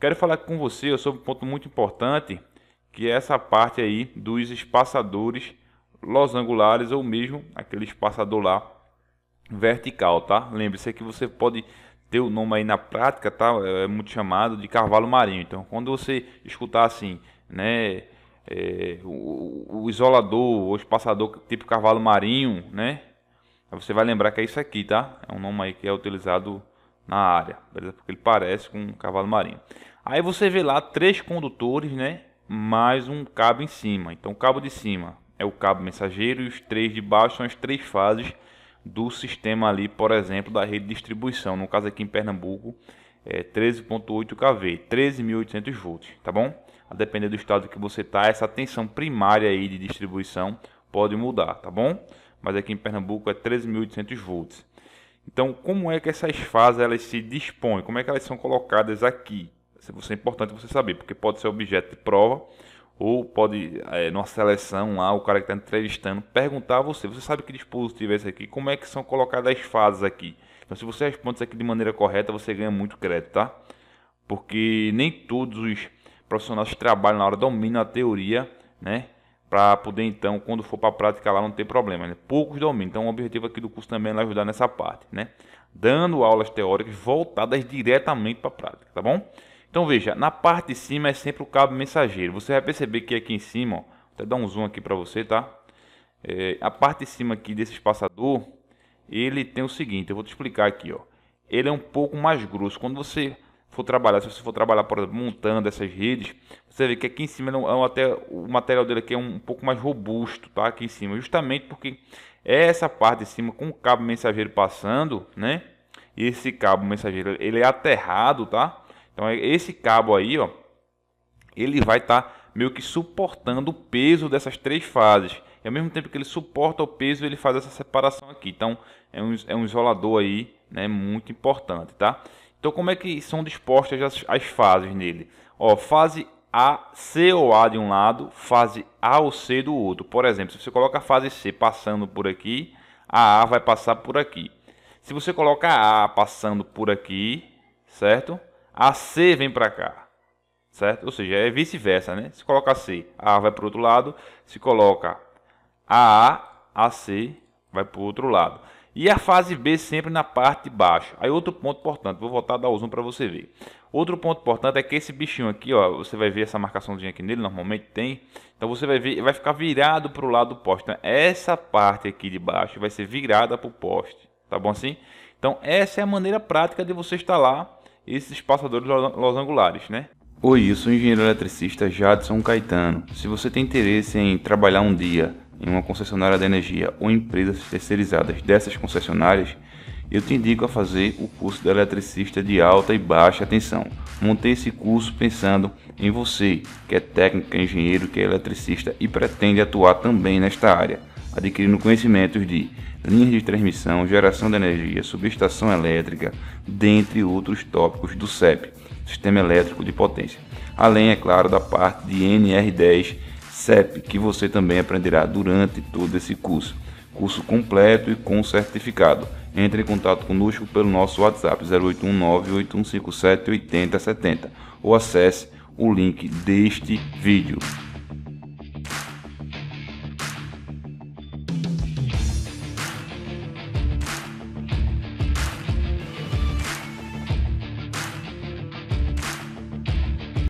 Quero falar com você sobre um ponto muito importante, que é essa parte aí dos espaçadores losangulares ou mesmo aquele espaçador lá vertical, tá? Lembre-se que você pode ter o nome aí na prática, tá? É, é muito chamado de cavalo marinho. Então, quando você escutar assim, né, é, o, o, isolador ou espaçador tipo cavalo marinho, né? Você vai lembrar que é isso aqui, tá? É um nome aí que é utilizado na área, beleza? Porque ele parece com um cavalo marinho. Aí você vê lá três condutores, né? Mais um cabo em cima. Então, o cabo de cima é o cabo mensageiro e os três de baixo são as três fases do sistema ali, por exemplo, da rede de distribuição. No caso aqui em Pernambuco, é 13.8 kV, 13.800 volts, tá bom? A depender do estado que você tá, essa tensão primária aí de distribuição pode mudar, tá bom? Mas aqui em Pernambuco é 13.800 volts. Então, como é que essas fases elas se dispõem? Como é que elas são colocadas aqui? Isso é importante você saber, porque pode ser objeto de prova ou pode, é, numa seleção lá, o cara que está entrevistando, perguntar a você, você sabe que dispositivo é esse aqui? Como é que são colocadas as fases aqui? Então, se você responde isso aqui de maneira correta, você ganha muito crédito, tá? Porque nem todos os profissionais que trabalham na hora dominam a teoria, né? para poder então, quando for para a prática lá, não ter problema. Né? Poucos domínios. Então, o objetivo aqui do curso também é ajudar nessa parte, né? Dando aulas teóricas voltadas diretamente para a prática, tá bom? Então, veja, na parte de cima é sempre o cabo mensageiro. Você vai perceber que aqui em cima, ó, vou até dar um zoom aqui para você, tá? É, a parte de cima aqui desse espaçador, ele tem o seguinte, eu vou te explicar aqui, ó. Ele é um pouco mais grosso. Quando você for trabalhar, se você for trabalhar por exemplo, montando essas redes, você vê que aqui em cima é um, é até o material dele aqui é um, um pouco mais robusto, tá? Aqui em cima, justamente porque é essa parte de cima com o cabo mensageiro passando, né? E esse cabo mensageiro, ele é aterrado, tá? Então é esse cabo aí, ó, ele vai estar tá meio que suportando o peso dessas três fases. E ao mesmo tempo que ele suporta o peso, ele faz essa separação aqui. Então é um, é um isolador aí, né? Muito importante, tá? Então, como é que são dispostas as, as fases nele? Ó, fase A, C ou A de um lado, fase A ou C do outro. Por exemplo, se você coloca a fase C passando por aqui, a A vai passar por aqui. Se você coloca a A passando por aqui, certo? A C vem para cá, certo? Ou seja, é vice-versa, né? Se coloca C, a A vai para o outro lado. Se coloca a A, a C vai para o outro lado. E a fase B sempre na parte de baixo. Aí outro ponto importante, vou voltar a dar o zoom para você ver. Outro ponto importante é que esse bichinho aqui, ó, você vai ver essa marcaçãozinha aqui nele, normalmente tem. Então você vai ver, vai ficar virado para o lado do poste. Então essa parte aqui de baixo vai ser virada para o poste, tá bom assim? Então essa é a maneira prática de você instalar esses passadores losangulares, né? Oi, eu sou o engenheiro eletricista Jadson Caetano. Se você tem interesse em trabalhar um dia em uma concessionária de energia ou empresas terceirizadas dessas concessionárias, eu te indico a fazer o curso de eletricista de alta e baixa tensão. Montei esse curso pensando em você, que é técnico, é engenheiro, que é eletricista e pretende atuar também nesta área, adquirindo conhecimentos de linhas de transmissão, geração de energia, subestação elétrica, dentre outros tópicos do CEP, Sistema Elétrico de Potência. Além, é claro, da parte de NR10 CEP, que você também aprenderá durante todo esse curso. Curso completo e com certificado. Entre em contato conosco pelo nosso WhatsApp 0819-8157-8070 ou acesse o link deste vídeo.